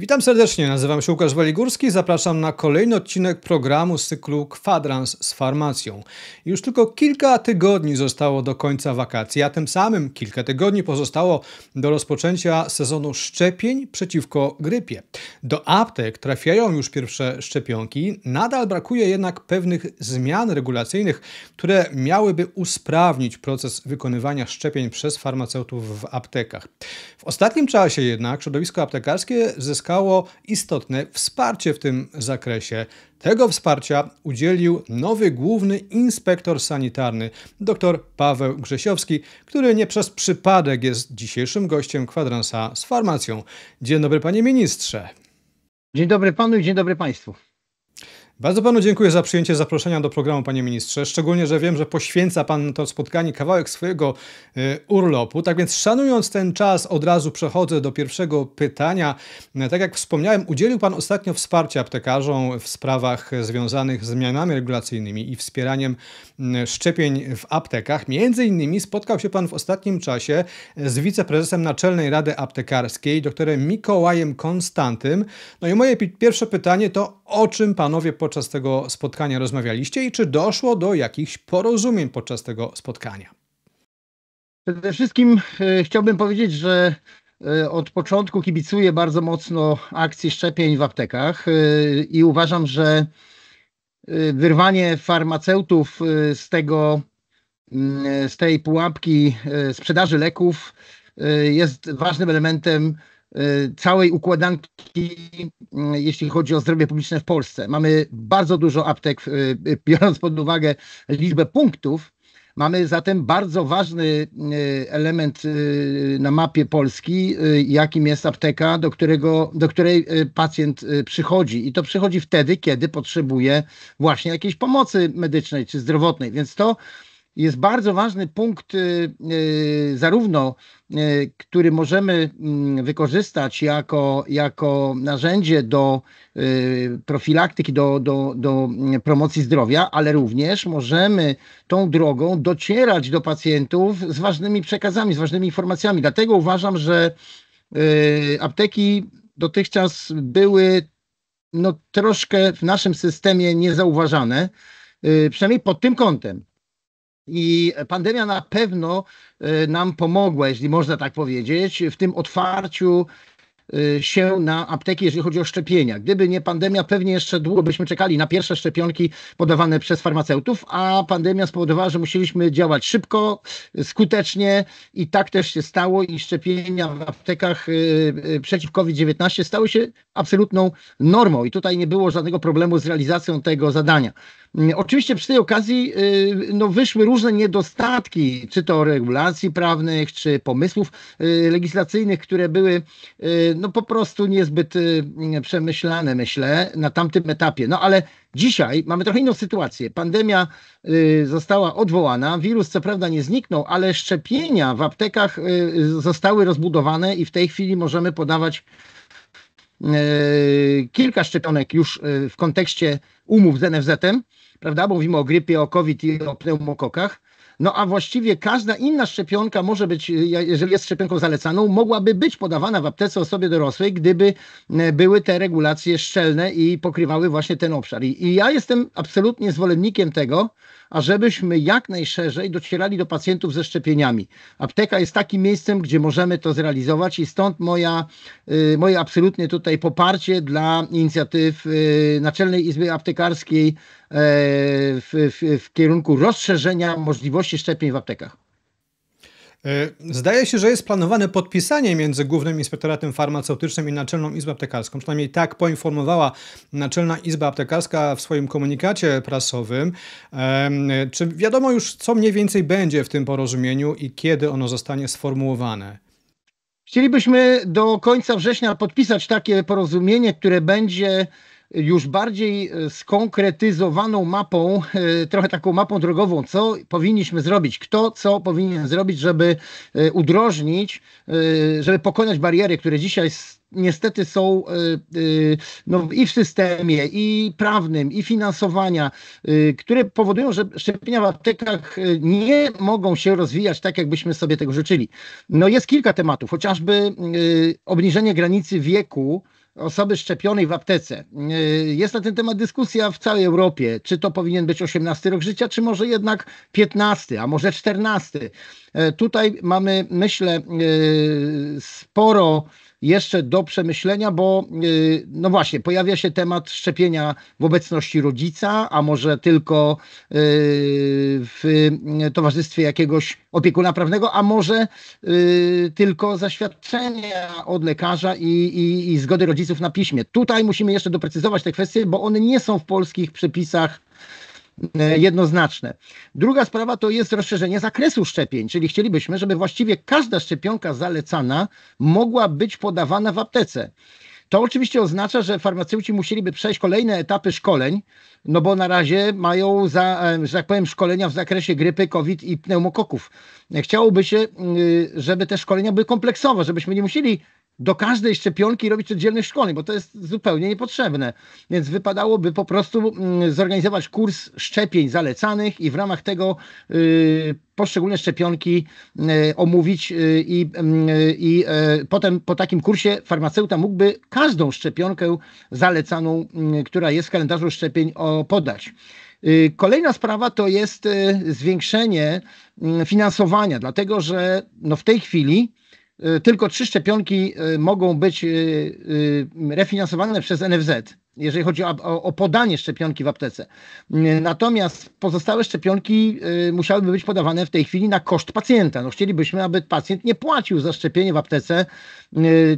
Witam serdecznie, nazywam się Łukasz Waligórski, zapraszam na kolejny odcinek programu z cyklu Kwadrans z farmacją. Już tylko kilka tygodni zostało do końca wakacji, a tym samym kilka tygodni pozostało do rozpoczęcia sezonu szczepień przeciwko grypie. Do aptek trafiają już pierwsze szczepionki, nadal brakuje jednak pewnych zmian regulacyjnych, które miałyby usprawnić proces wykonywania szczepień przez farmaceutów w aptekach. W ostatnim czasie jednak środowisko aptekarskie zyskało uzyskało istotne wsparcie w tym zakresie. Tego wsparcia udzielił nowy główny inspektor sanitarny, dr Paweł Grzesiowski, który nie przez przypadek jest dzisiejszym gościem kwadransa z farmacją. Dzień dobry, panie ministrze. Dzień dobry panu i dzień dobry państwu. Bardzo panu dziękuję za przyjęcie zaproszenia do programu, panie ministrze. Szczególnie, że wiem, że poświęca pan to spotkanie kawałek swojego y, urlopu. Tak więc, szanując ten czas, od razu przechodzę do pierwszego pytania. Tak jak wspomniałem, udzielił pan ostatnio wsparcia aptekarzom w sprawach związanych z zmianami regulacyjnymi i wspieraniem y, szczepień w aptekach. Między innymi spotkał się pan w ostatnim czasie z wiceprezesem Naczelnej Rady Aptekarskiej, doktorem Mikołajem Konstantym. No i moje pierwsze pytanie to, o czym panowie podczas tego spotkania rozmawialiście i czy doszło do jakichś porozumień podczas tego spotkania? Przede wszystkim e, chciałbym powiedzieć, że e, od początku kibicuję bardzo mocno akcji szczepień w aptekach e, i uważam, że e, wyrwanie farmaceutów e, z tego, mm, e, z tej pułapki sprzedaży leków jest ważnym elementem Y, całej układanki, y, jeśli chodzi o zdrowie publiczne w Polsce. Mamy bardzo dużo aptek, y, biorąc pod uwagę liczbę punktów. Mamy zatem bardzo ważny element na mapie Polski, jakim jest apteka, do, którego, do której pacjent przychodzi. I to przychodzi wtedy, kiedy potrzebuje właśnie jakiejś pomocy medycznej czy zdrowotnej. Więc to jest bardzo ważny punkt, y, y, zarówno y, który możemy mm, wykorzystać jako, jako narzędzie do profilaktyki, do, do, do mm, promocji zdrowia, ale również możemy tą drogą docierać do pacjentów z ważnymi przekazami, z ważnymi informacjami. Dlatego uważam, że apteki dotychczas były no, troszkę w naszym systemie niezauważane, przynajmniej pod tym kątem. I pandemia na pewno e, nam pomogła, jeśli można tak powiedzieć, w tym otwarciu e, się na apteki, jeżeli chodzi o szczepienia. Gdyby nie pandemia, pewnie jeszcze długo byśmy czekali na pierwsze szczepionki podawane przez farmaceutów, a pandemia spowodowała, że musieliśmy działać szybko, skutecznie i tak też się stało i szczepienia w aptekach e, przeciw COVID-19 stały się absolutną normą i tutaj nie było żadnego problemu z realizacją tego zadania. Mm, oczywiście przy tej okazji y, no, wyszły różne niedostatki, czy to regulacji prawnych, czy pomysłów y, legislacyjnych, które były y, no, po prostu niezbyt przemyślane, myślę, na tamtym etapie. No ale dzisiaj mamy trochę inną sytuację. Pandemia została odwołana, wirus co prawda nie zniknął, ale szczepienia w aptekach zostały rozbudowane i w tej chwili możemy podawać kilka szczepionek już w kontekście umów z NFZ-em prawda? Mówimy o grypie, o COVID i o pneumokokach. No a właściwie każda inna szczepionka może być, jeżeli jest szczepionką zalecaną, mogłaby być podawana w aptece osobie dorosłej, gdyby e, były te regulacje szczelne i pokrywały właśnie ten obszar. I, i ja jestem absolutnie zwolennikiem tego, ażebyśmy jak najszerzej docierali do pacjentów ze szczepieniami. Apteka jest takim miejscem, gdzie możemy to zrealizować i stąd moja, y, moje absolutnie tutaj poparcie dla inicjatyw y, Naczelnej Izby Aptekarskiej e, w, w, w kierunku rozszerzenia możliwości szczepień w aptekach. E, zdaje się, że jest planowane podpisanie między Głównym Inspektoratem Farmaceutycznym i Naczelną Izbą Aptekarską. Przynajmniej tak poinformowała Naczelna Izba Aptekarska w swoim komunikacie prasowym. Czy wiadomo już, co mniej więcej będzie w tym porozumieniu i kiedy ono zostanie sformułowane? Chcielibyśmy do końca września podpisać takie porozumienie, które będzie już bardziej e, skonkretyzowaną mapą, e, trochę taką mapą drogową, co powinniśmy zrobić, kto co powinien zrobić, żeby e, udrożnić, żeby pokonać bariery, które dzisiaj niestety są no, i w systemie, i prawnym, i finansowania, które powodują, że szczepienia w aptekach nie mogą się rozwijać tak, jakbyśmy sobie tego życzyli. No jest kilka tematów, chociażby obniżenie granicy wieku, osoby szczepionej w aptece. Y, jest na ten temat dyskusja w całej Europie, czy to powinien być 18 rok życia, czy może jednak 15, a może 14. Y, tutaj mamy, myślę, y, sporo jeszcze do przemyślenia, bo y, no właśnie, pojawia się temat szczepienia w obecności rodzica, a może tylko y, w y, towarzystwie jakiegoś opiekuna prawnego, a może tylko zaświadczenia od lekarza i, i, i zgody rodziców na piśmie. Tutaj musimy jeszcze doprecyzować te kwestie, bo one nie są w polskich przepisach E, jednoznaczne. Druga sprawa to jest rozszerzenie zakresu szczepień, czyli chcielibyśmy, żeby właściwie każda szczepionka zalecana mogła być podawana w aptece. To oczywiście oznacza, że farmaceuci musieliby przejść kolejne etapy szkoleń, no bo na razie mają, za, e, że tak powiem, szkolenia w zakresie grypy, COVID i pneumokoków. Chciałoby się, y, żeby te szkolenia były kompleksowe, żebyśmy nie musieli do każdej szczepionki robić oddzielny szkoleń, bo to jest zupełnie niepotrzebne. Więc wypadałoby po prostu mm, zorganizować kurs szczepień zalecanych i w ramach tego y, poszczególne szczepionki y, omówić y, i mm, i e, potem po takim kursie farmaceuta mógłby każdą szczepionkę zalecaną, mm, która jest w kalendarzu szczepień, o, podać. Kolejna sprawa to jest zwiększenie finansowania, dlatego że no w tej chwili Y, tylko trzy szczepionki y, mogą być y, refinansowane przez NFZ, jeżeli chodzi o, o, o, podanie szczepionki w aptece. Natomiast pozostałe szczepionki musiałyby być podawane w tej chwili na koszt pacjenta. No, chcielibyśmy, aby pacjent nie płacił za szczepienie w aptece,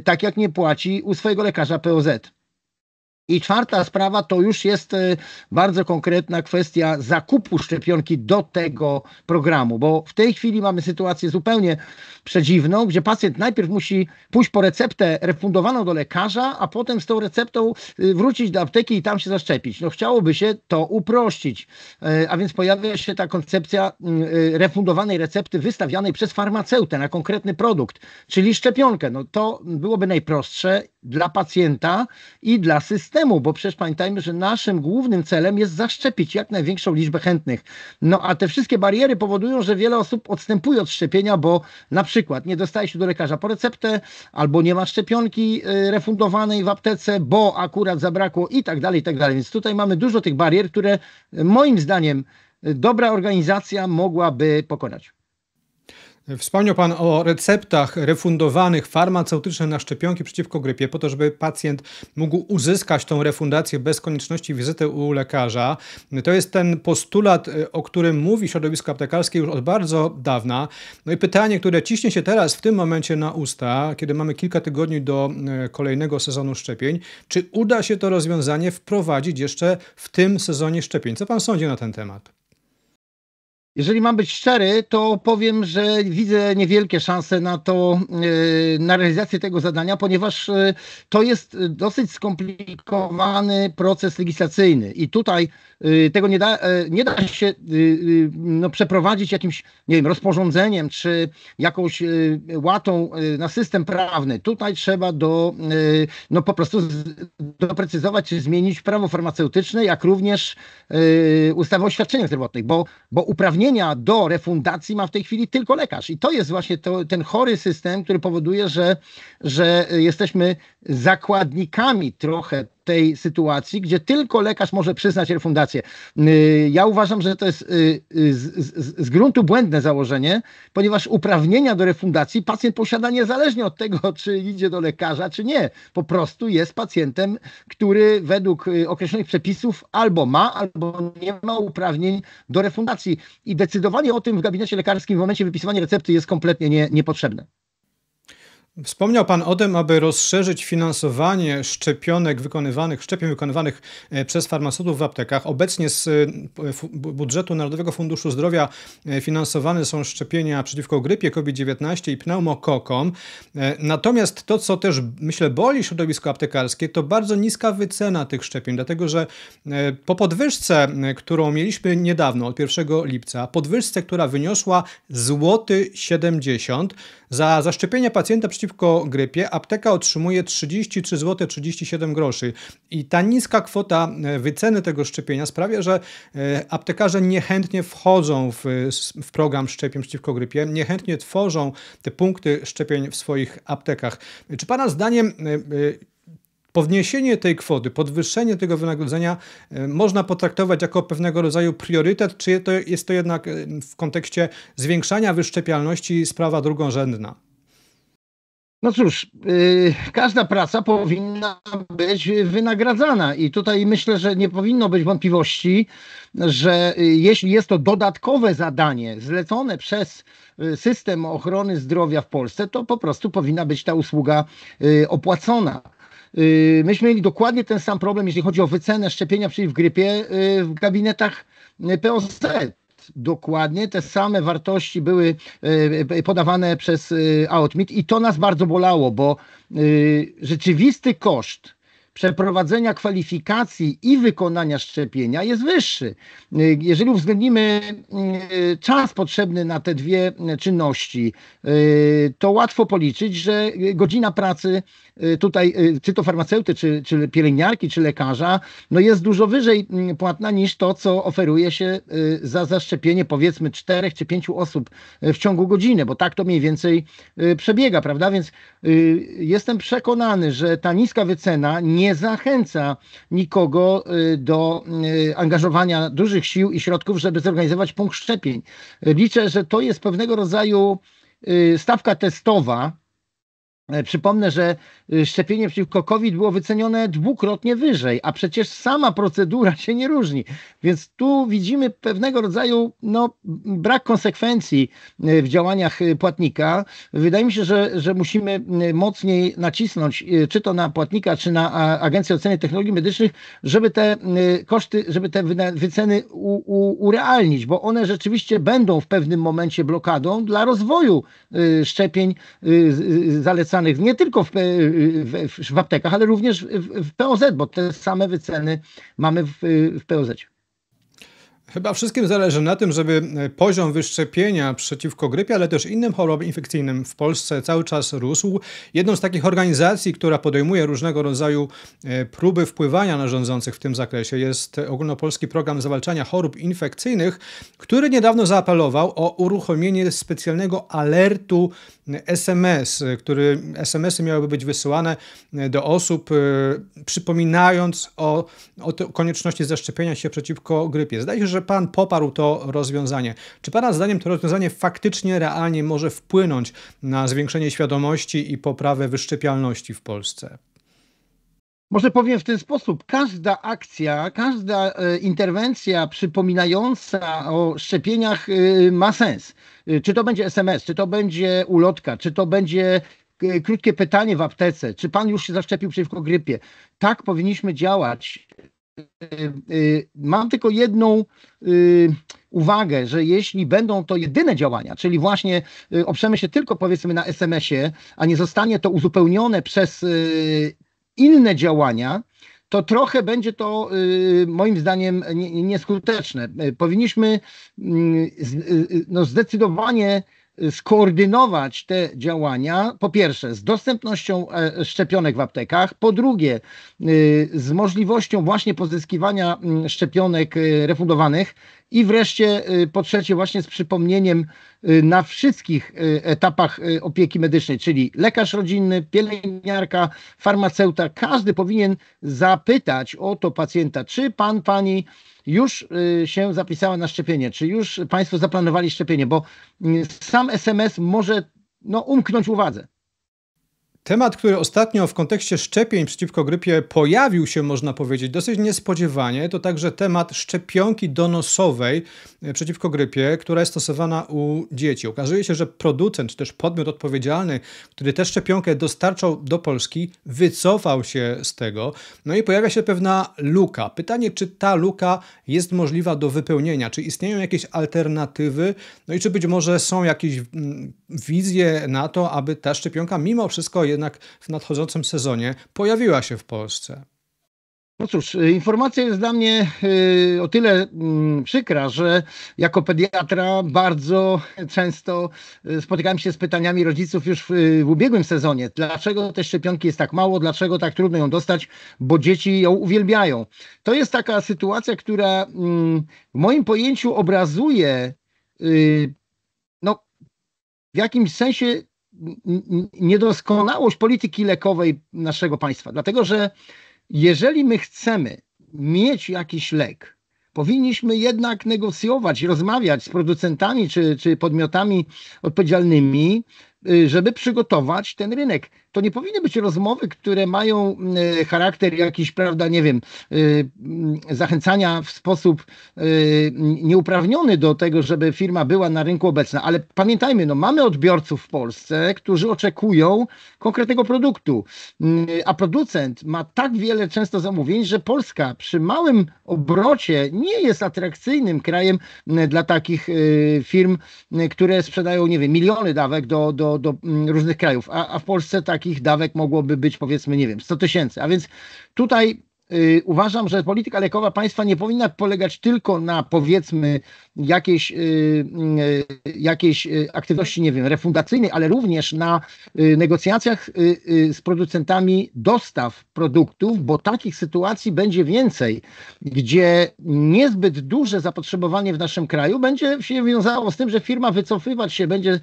tak jak nie płaci u swojego lekarza POZ. I czwarta sprawa to już jest e, bardzo konkretna kwestia zakupu szczepionki do tego programu, bo w tej chwili mamy sytuację zupełnie przedziwną, gdzie pacjent najpierw musi pójść po receptę refundowaną do lekarza, a potem z tą receptą e, wrócić do apteki i tam się zaszczepić. No chciałoby się to uprościć, e, a więc pojawia się ta koncepcja mm, refundowanej recepty wystawianej przez farmaceutę na konkretny produkt, czyli szczepionkę. No to byłoby najprostsze dla pacjenta i dla systemu temu, bo przecież pamiętajmy, że naszym głównym celem jest zaszczepić jak największą liczbę chętnych. No a te wszystkie bariery powodują, że wiele osób odstępuje od szczepienia, bo na przykład nie dostaje się do lekarza po receptę, albo nie ma szczepionki y, refundowanej w aptece, bo akurat zabrakło i tak dalej, i tak dalej. Więc tutaj mamy dużo tych barier, które moim zdaniem y, dobra organizacja mogłaby pokonać. Wspomniał Pan o receptach refundowanych farmaceutycznych na szczepionki przeciwko grypie, po to, żeby pacjent mógł uzyskać tą refundację bez konieczności wizyty u lekarza. To jest ten postulat, e, o którym mówi środowisko aptekarskie już od bardzo dawna. No i pytanie, które ciśnie się teraz w tym momencie na usta, kiedy mamy kilka tygodni do e, kolejnego sezonu szczepień, czy uda się to rozwiązanie wprowadzić jeszcze w tym sezonie szczepień? Co Pan sądzi na ten temat? Jeżeli mam być szczery, to powiem, że widzę niewielkie szanse na to, e, na realizację tego zadania, ponieważ e, to jest dosyć skomplikowany proces legislacyjny i tutaj e, tego nie da, nie da się no, przeprowadzić jakimś, nie wiem, rozporządzeniem czy jakąś łatą na system prawny. Tutaj trzeba do, no, po prostu doprecyzować czy zmienić prawo farmaceutyczne, jak również ustawę o świadczeniach zdrowotnych, bo, bo uprawnienia do refundacji ma w tej chwili tylko lekarz. I to jest właśnie to, ten chory system, który powoduje, że, że jesteśmy zakładnikami trochę tej sytuacji, gdzie tylko lekarz może przyznać refundację. Y, ja uważam, że to jest y, y, z, z, z, gruntu błędne założenie, ponieważ uprawnienia do refundacji pacjent posiada niezależnie od tego, czy idzie do lekarza, czy nie. Po prostu jest pacjentem, który według określonych przepisów albo ma, albo nie ma uprawnień do refundacji. I decydowanie o tym w gabinecie lekarskim w momencie wypisywania recepty jest kompletnie nie, niepotrzebne. Wspomniał Pan o tym, aby rozszerzyć finansowanie szczepionek wykonywanych, szczepień wykonywanych e, przez farmaceutów w aptekach. Obecnie z e, budżetu Narodowego Funduszu Zdrowia e, finansowane są szczepienia przeciwko grypie COVID-19 i pneumokokom. Natomiast to, co też myślę boli środowisko aptekarskie, to bardzo niska wycena tych szczepień, dlatego że po podwyżce, którą mieliśmy niedawno, od 1 lipca, podwyżce, która wyniosła złoty 70 zł, za zaszczepienie pacjenta przeciwko przeciwko grypie apteka otrzymuje 33 zł 37 groszy i ta niska kwota e, wyceny tego szczepienia sprawia, że e, aptekarze niechętnie wchodzą w, w program szczepień przeciwko grypie, niechętnie tworzą te punkty szczepień w swoich aptekach. Czy Pana zdaniem e, Podniesienie tej kwoty, podwyższenie tego wynagrodzenia można potraktować jako pewnego rodzaju priorytet, czy to jest to jednak w kontekście zwiększania wyszczepialności sprawa drugorzędna? No cóż, yy, każda praca powinna być wynagradzana i tutaj myślę, że nie powinno być wątpliwości, że yy, jeśli jest to dodatkowe zadanie zlecone przez yy, system ochrony zdrowia w Polsce, to po prostu powinna być ta usługa y, opłacona. Y, myśmy mieli dokładnie ten sam problem, jeśli chodzi o wycenę szczepienia przeciw grypie y, w gabinetach POZ dokładnie, te same wartości były e, e, podawane przez e, Outmeet i to nas bardzo bolało, bo rzeczywisty koszt przeprowadzenia kwalifikacji i wykonania szczepienia jest wyższy. Jeżeli uwzględnimy czas potrzebny na te dwie czynności, to łatwo policzyć, że godzina pracy Y, tutaj, y, czy to farmaceuty, czy, czy pielęgniarki, czy lekarza, no jest dużo wyżej mm, płatna niż to, co oferuje się y, za zaszczepienie powiedzmy czterech czy pięciu osób w ciągu godziny, bo tak to mniej więcej przebiega, prawda? Więc jestem przekonany, że ta niska wycena nie zachęca nikogo do angażowania dużych sił i środków, żeby zorganizować punkt szczepień. Liczę, że to jest pewnego rodzaju stawka testowa, E, przypomnę, że y, szczepienie przeciwko COVID było wycenione dwukrotnie wyżej, a przecież sama procedura się nie różni. Więc tu widzimy pewnego rodzaju no, brak konsekwencji y, w działaniach y, płatnika. Wydaje mi się, że, że musimy mocniej nacisnąć, czy to na płatnika, czy na Agencję Oceny Technologii Medycznych, żeby te koszty, żeby te wyceny u, u, urealnić, bo one rzeczywiście będą w pewnym momencie blokadą dla rozwoju szczepień zalecanych nie tylko y, y, w, w, w aptekach, ale również w, w, POZ, bo te same wyceny mamy w, w POZ. Chyba wszystkim zależy na tym, żeby e, poziom wyszczepienia przeciwko grypie, ale też innym chorobom infekcyjnym w Polsce cały czas rósł. Jedną z takich organizacji, która podejmuje różnego rodzaju e, próby wpływania na rządzących w tym zakresie jest Ogólnopolski Program Zwalczania Chorób Infekcyjnych, który niedawno zaapelował o uruchomienie specjalnego alertu SMS, który SMS-y miałyby być wysyłane e, do osób, e, przypominając o, o konieczności zaszczepienia się przeciwko grypie. Zdaje się, że pan poparł to rozwiązanie. Czy pana zdaniem to rozwiązanie faktycznie, realnie może wpłynąć na zwiększenie świadomości i poprawę wyszczepialności w Polsce? Może powiem w ten sposób: każda akcja, każda e, interwencja przypominająca o szczepieniach ma sens. Y, czy to będzie SMS, czy to będzie ulotka, czy to będzie y, krótkie pytanie w aptece, czy pan już się zaszczepił przeciwko grypie. Tak powinniśmy działać. Y, mam tylko jedną uwagę, że jeśli będą to jedyne działania, czyli właśnie oprzemy się tylko powiedzmy na SMS-ie, a nie zostanie to uzupełnione przez inne działania, to trochę będzie to y, moim zdaniem nieskuteczne. Y, powinniśmy y, no zdecydowanie skoordynować te działania, po pierwsze, z dostępnością e, szczepionek w aptekach, po drugie, z możliwością właśnie pozyskiwania mm, szczepionek refundowanych i wreszcie, po trzecie, właśnie z przypomnieniem Y, na wszystkich y, etapach y, opieki medycznej, czyli lekarz rodzinny, pielęgniarka, farmaceuta, każdy powinien zapytać o to pacjenta, czy pan, pani już się zapisała na szczepienie, czy już państwo zaplanowali szczepienie, bo sam SMS może no, umknąć uwadze. Temat, który ostatnio w kontekście szczepień przeciwko grypie pojawił się, można powiedzieć, dosyć niespodziewanie, to także temat szczepionki donosowej e, przeciwko grypie, która jest stosowana u dzieci. Okazuje się, że producent, czy też podmiot odpowiedzialny, który tę szczepionkę dostarczał do Polski, wycofał się z tego. No i pojawia się pewna luka. Pytanie, czy ta luka jest możliwa do wypełnienia? Czy istnieją jakieś alternatywy? No i czy być może są jakieś mm, wizję na to, aby ta szczepionka mimo wszystko jednak w nadchodzącym sezonie pojawiła się w Polsce. No cóż, y, informacja jest dla mnie y, o tyle mm, przykra, że jako pediatra bardzo często y, spotykałem się z pytaniami rodziców już w, ubiegłym sezonie. Dlaczego te szczepionki jest tak mało, dlaczego tak trudno ją dostać, bo dzieci ją uwielbiają. To jest taka sytuacja, która mm, w moim pojęciu obrazuje w jakimś sensie niedoskonałość polityki lekowej naszego państwa. Dlatego, że jeżeli my chcemy mieć jakiś lek, powinniśmy jednak negocjować, rozmawiać z producentami czy, czy podmiotami odpowiedzialnymi, y, żeby przygotować ten rynek to nie powinny być rozmowy, które mają e, charakter jakiś, prawda, nie wiem, e, zachęcania w sposób e, nieuprawniony do tego, żeby firma była na rynku obecna. Ale pamiętajmy, no, mamy odbiorców w Polsce, którzy oczekują konkretnego produktu, a producent ma tak wiele często zamówień, że Polska przy małym obrocie nie jest atrakcyjnym krajem dla takich firm, które sprzedają, nie wiem, miliony dawek do, do, do różnych krajów, a, a w Polsce tak takich dawek mogłoby być powiedzmy, nie wiem, 100 tysięcy. A więc tutaj Y, uważam, że polityka lekowa państwa nie powinna polegać tylko na powiedzmy jakiejś, y, y, jakiejś aktywności, nie wiem, refundacyjnej, ale również na negocjacjach z producentami dostaw produktów, bo takich sytuacji będzie więcej, gdzie niezbyt duże zapotrzebowanie w naszym kraju będzie się wiązało z tym, że firma wycofywać się będzie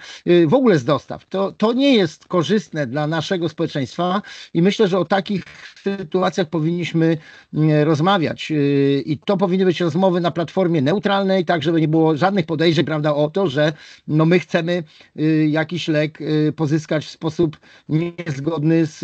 w ogóle z dostaw. To, to nie jest korzystne dla naszego społeczeństwa i myślę, że o takich sytuacjach powinniśmy E, rozmawiać. E, I to powinny być rozmowy na platformie neutralnej, tak żeby nie było żadnych podejrzeń, prawda, o to, że no my chcemy e, jakiś lek pozyskać w sposób niezgodny z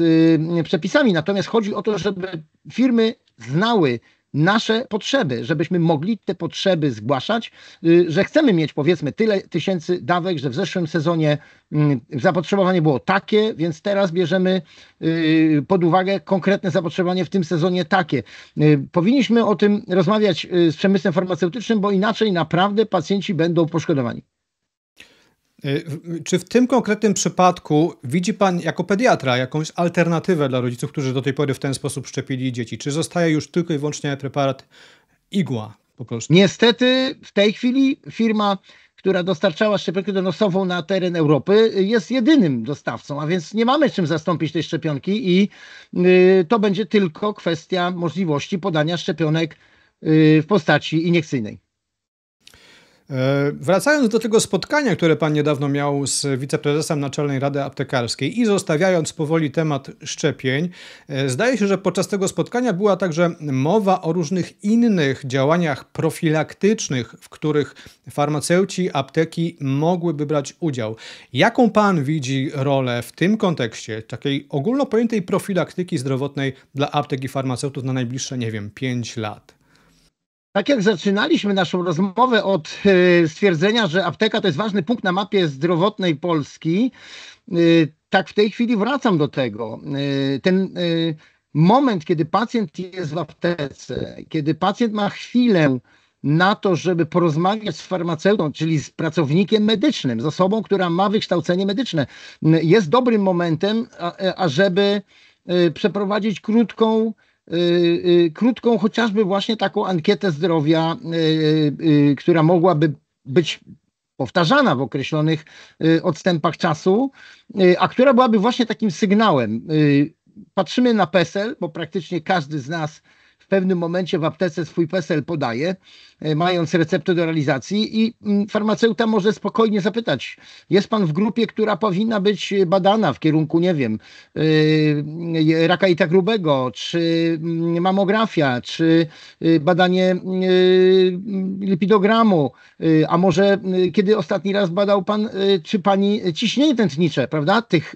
przepisami. Natomiast chodzi o to, żeby firmy znały nasze potrzeby, żebyśmy mogli te potrzeby zgłaszać, y, że chcemy mieć powiedzmy tyle tysięcy dawek, że w zeszłym sezonie mm, zapotrzebowanie było takie, więc teraz bierzemy y, pod uwagę konkretne zapotrzebowanie w tym sezonie takie. Y, powinniśmy o tym rozmawiać z przemysłem farmaceutycznym, bo inaczej naprawdę pacjenci będą poszkodowani. Y, czy w tym konkretnym przypadku widzi Pan jako pediatra jakąś alternatywę dla rodziców, którzy do tej pory w ten sposób szczepili dzieci? Czy zostaje już tylko i wyłącznie preparat igła po prostu? Niestety w tej chwili firma, która dostarczała szczepionkę donosową na teren Europy jest jedynym dostawcą, a więc nie mamy czym zastąpić tej szczepionki i y, to będzie tylko kwestia możliwości podania szczepionek y, w postaci iniekcyjnej. E, wracając do tego spotkania, które pan niedawno miał z wiceprezesem Naczelnej Rady Aptekarskiej i zostawiając powoli temat szczepień, e, zdaje się, że podczas tego spotkania była także mowa o różnych innych działaniach profilaktycznych, w których farmaceuci, apteki mogłyby brać udział. Jaką pan widzi rolę w tym kontekście takiej ogólnopojętej profilaktyki zdrowotnej dla aptek i farmaceutów na najbliższe, nie wiem, 5 lat? Tak jak zaczynaliśmy naszą rozmowę od e, stwierdzenia, że apteka to jest ważny punkt na mapie zdrowotnej Polski, e, tak w tej chwili wracam do tego. E, ten moment, kiedy pacjent jest w aptece, kiedy pacjent ma chwilę na to, żeby porozmawiać z farmaceutą, czyli z pracownikiem medycznym, z osobą, która ma wykształcenie medyczne, jest dobrym momentem, ażeby przeprowadzić krótką Y, y, krótką chociażby właśnie taką ankietę zdrowia, y, która mogłaby być powtarzana w określonych odstępach czasu, a która byłaby właśnie takim sygnałem. Patrzymy na PESEL, bo praktycznie każdy z nas w pewnym momencie w aptece swój PESEL podaje, e, mając receptę do realizacji i mm, farmaceuta może spokojnie zapytać, jest pan w grupie, która powinna być badana w kierunku, nie wiem, y, y, raka ita grubego, czy mm, mamografia, czy y, badanie lipidogramu, a może kiedy ostatni raz badał pan, czy pani ciśnienie tętnicze, prawda? Tych,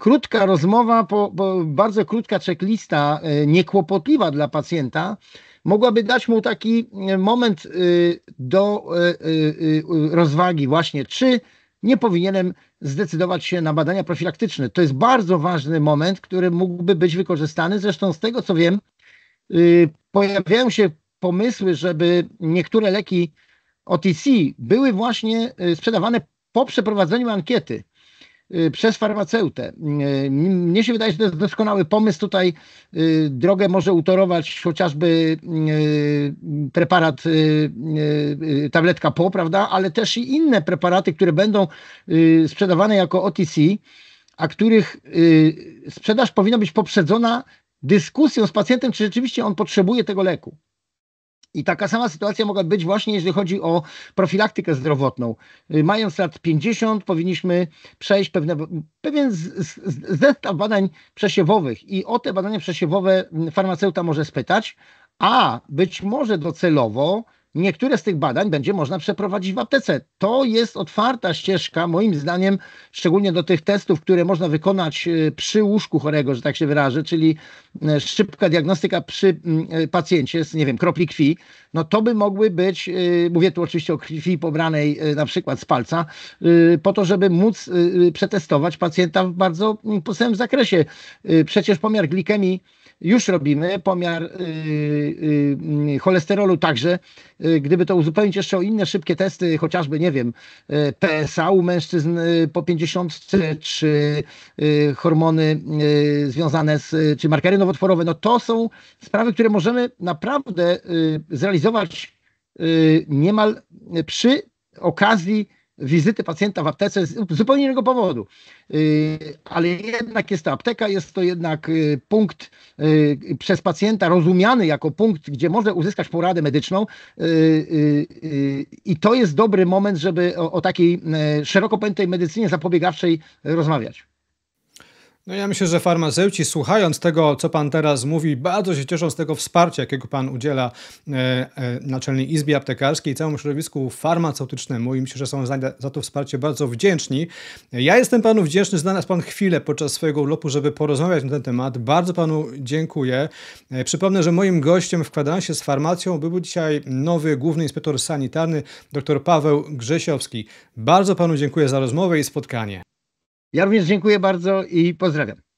krótka rozmowa, po, po bardzo krótka checklista, niekłopotliwa dla pacjenta, pacjenta, mogłaby dać mu taki e, moment e, do e, rozwagi właśnie, czy nie powinienem zdecydować się na badania profilaktyczne. To jest bardzo ważny moment, który mógłby być wykorzystany. Zresztą z tego co wiem, y, pojawiają się pomysły, żeby niektóre leki OTC były właśnie y, sprzedawane po przeprowadzeniu ankiety. Y, przez farmaceutę. Y, mnie się wydaje, że to jest doskonały pomysł. Tutaj y, drogę może utorować chociażby preparat, tabletka PO, prawda, ale też i inne preparaty, które będą sprzedawane jako OTC, a których sprzedaż powinna być poprzedzona dyskusją z pacjentem, czy rzeczywiście on potrzebuje tego leku. I taka sama sytuacja mogła być właśnie, jeżeli chodzi o profilaktykę zdrowotną. Y, mając lat 50, powinniśmy przejść pewne, pewien zestaw badań przesiewowych i o te badania przesiewowe farmaceuta może spytać, a być może docelowo Niektóre z tych badań będzie można przeprowadzić w aptece. To jest otwarta ścieżka, moim zdaniem, szczególnie do tych testów, które można wykonać e, przy łóżku chorego, że tak się wyrażę, czyli e, szybka diagnostyka przy e, pacjencie z, nie wiem, kropli krwi. No to by mogły być, mówię tu oczywiście o krwi pobranej na przykład z palca, po to, żeby móc przetestować pacjenta w bardzo po samym zakresie. Przecież pomiar glikemii już robimy, pomiar y, y, y, cholesterolu także. Gdyby to uzupełnić jeszcze o inne szybkie testy, chociażby, nie wiem, PSA u mężczyzn po 50, czy hormony związane z, czy markery nowotworowe, no to są sprawy, które możemy naprawdę zrealizować niemal przy okazji wizyty pacjenta w aptece z zupełnie innego powodu. Y, ale jednak jest to apteka, jest to jednak y, punkt y, przez pacjenta rozumiany jako punkt, gdzie może uzyskać poradę medyczną i to jest dobry moment, żeby o, takiej szeroko pojętej medycynie zapobiegawczej rozmawiać. No ja myślę, że farmaceuci słuchając tego, co pan teraz mówi, bardzo się cieszą z tego wsparcia, jakiego pan udziela e, e, Naczelnej Izbie Aptekarskiej i całemu środowisku farmaceutycznemu i myślę, że są za, za, to wsparcie bardzo wdzięczni. Ja jestem panu wdzięczny, znalazł pan chwilę podczas swojego urlopu, żeby porozmawiać na ten temat. Bardzo panu dziękuję. E, przypomnę, że moim gościem w kwadransie z farmacją był dzisiaj nowy główny inspektor sanitarny, dr Paweł Grzesiowski. Bardzo panu dziękuję za rozmowę i spotkanie. Ja również dziękuję bardzo i pozdrawiam.